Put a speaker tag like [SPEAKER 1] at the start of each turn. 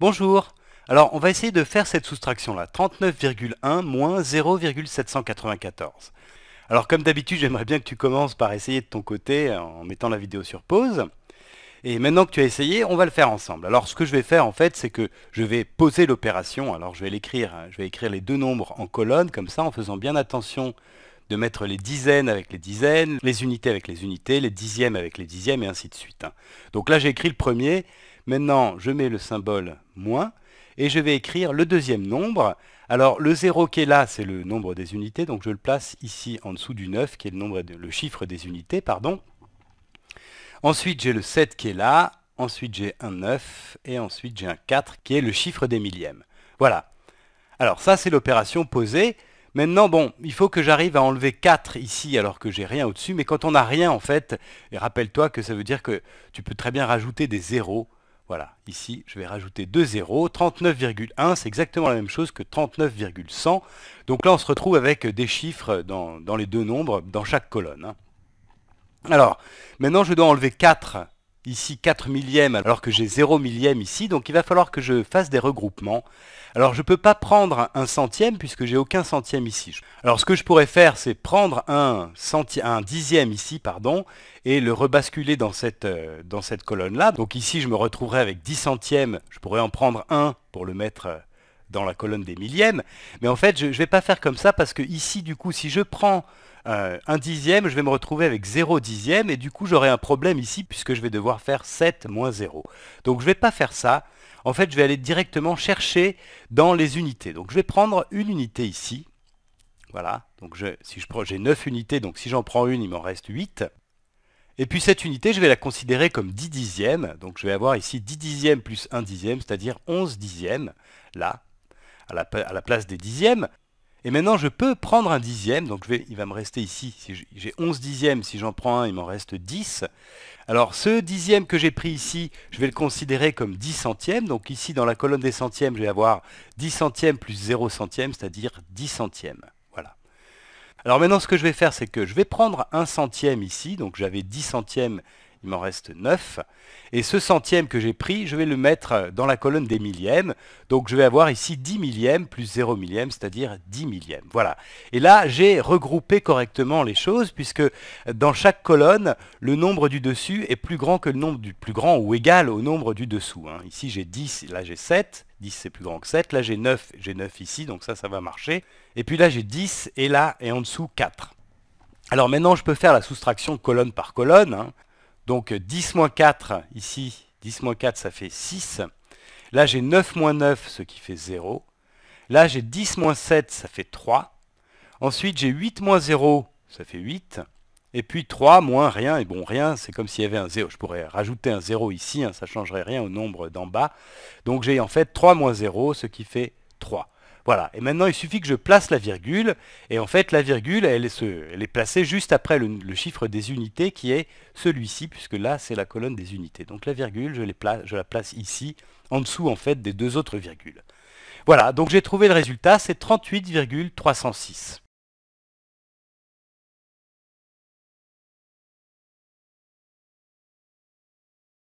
[SPEAKER 1] Bonjour Alors on va essayer de faire cette soustraction là, 39,1 moins 0,794. Alors comme d'habitude j'aimerais bien que tu commences par essayer de ton côté euh, en mettant la vidéo sur pause. Et maintenant que tu as essayé, on va le faire ensemble. Alors ce que je vais faire en fait, c'est que je vais poser l'opération. Alors je vais l'écrire, hein. je vais écrire les deux nombres en colonne, comme ça en faisant bien attention de mettre les dizaines avec les dizaines, les unités avec les unités, les dixièmes avec les dixièmes, et ainsi de suite. Hein. Donc là j'ai écrit le premier, Maintenant, je mets le symbole moins et je vais écrire le deuxième nombre. Alors le 0 qui est là, c'est le nombre des unités, donc je le place ici en dessous du 9 qui est le, nombre le chiffre des unités. pardon. Ensuite j'ai le 7 qui est là, ensuite j'ai un 9 et ensuite j'ai un 4 qui est le chiffre des millièmes. Voilà. Alors ça c'est l'opération posée. Maintenant, bon, il faut que j'arrive à enlever 4 ici alors que j'ai rien au-dessus, mais quand on n'a rien en fait, et rappelle-toi que ça veut dire que tu peux très bien rajouter des zéros voilà, ici, je vais rajouter 2 zéros. 39,1, c'est exactement la même chose que 39,100. Donc là, on se retrouve avec des chiffres dans, les deux nombres, dans chaque colonne. Hein. Alors, maintenant, je dois enlever 4 ici 4 millièmes alors que j'ai 0 millième ici, donc il va falloir que je fasse des regroupements. Alors je ne peux pas prendre un centième puisque j'ai aucun centième ici. Alors ce que je pourrais faire c'est prendre un, un, dixième ici pardon, et le rebasculer dans cette, euh, dans cette colonne là. Donc ici je me retrouverai avec 10 centièmes, je pourrais en prendre un pour le mettre euh, dans la colonne des millièmes. Mais en fait, je ne vais pas faire comme ça parce que ici, du coup, si je prends euh, un dixième, je vais me retrouver avec 0 dixième et du coup, j'aurai un problème ici puisque je vais devoir faire 7 moins 0. Donc, je ne vais pas faire ça. En fait, je vais aller directement chercher dans les unités. Donc, je vais prendre une unité ici. Voilà. Donc, je, si je prends, j'ai 9 unités. Donc, si j'en prends une, il m'en reste 8. Et puis cette unité, je vais la considérer comme 10 dixièmes. Donc je vais avoir ici 10 dixièmes plus 1 dixième, c'est-à-dire 11 dixièmes, là à la, place des dixièmes. Et maintenant, je peux prendre un dixième, donc je vais, il va me rester ici, si j'ai 11 dixièmes, si j'en prends un, il m'en reste 10. Alors ce dixième que j'ai pris ici, je vais le considérer comme dix centièmes, donc ici dans la colonne des centièmes, je vais avoir dix centièmes plus 0 centièmes c'est-à-dire dix centièmes. Voilà. Alors maintenant, ce que je vais faire, c'est que je vais prendre un centième ici, donc j'avais 10 centièmes il m'en reste 9. Et ce centième que j'ai pris, je vais le mettre dans la colonne des millièmes. Donc je vais avoir ici 10 millièmes plus 0 millième, c'est-à-dire 10 millièmes. Voilà. Et là, j'ai regroupé correctement les choses, puisque dans chaque colonne, le nombre du dessus est plus grand que le nombre du plus grand ou égal au nombre du dessous. Hein. Ici j'ai 10, là j'ai 7, 10 c'est plus grand que 7, là j'ai 9, j'ai 9 ici, donc ça, ça va marcher. Et puis là j'ai 10, et là, et en dessous 4. Alors maintenant, je peux faire la soustraction colonne par colonne. Hein. Donc 10 moins 4, ici, 10 moins 4, ça fait 6. Là, j'ai 9 moins 9, ce qui fait 0. Là, j'ai 10 moins 7, ça fait 3. Ensuite, j'ai 8 moins 0, ça fait 8. Et puis 3 moins rien, et bon, rien, c'est comme s'il y avait un 0. Je pourrais rajouter un 0 ici, hein, ça ne changerait rien au nombre d'en bas. Donc j'ai en fait 3 moins 0, ce qui fait 3. Voilà, et maintenant il suffit que je place la virgule, et en fait la virgule, elle, est placée juste après le, chiffre des unités qui est celui-ci, puisque là c'est la colonne des unités. Donc la virgule, je, je la place ici, en dessous en fait des deux autres virgules. Voilà, donc j'ai trouvé le résultat, c'est 38,306.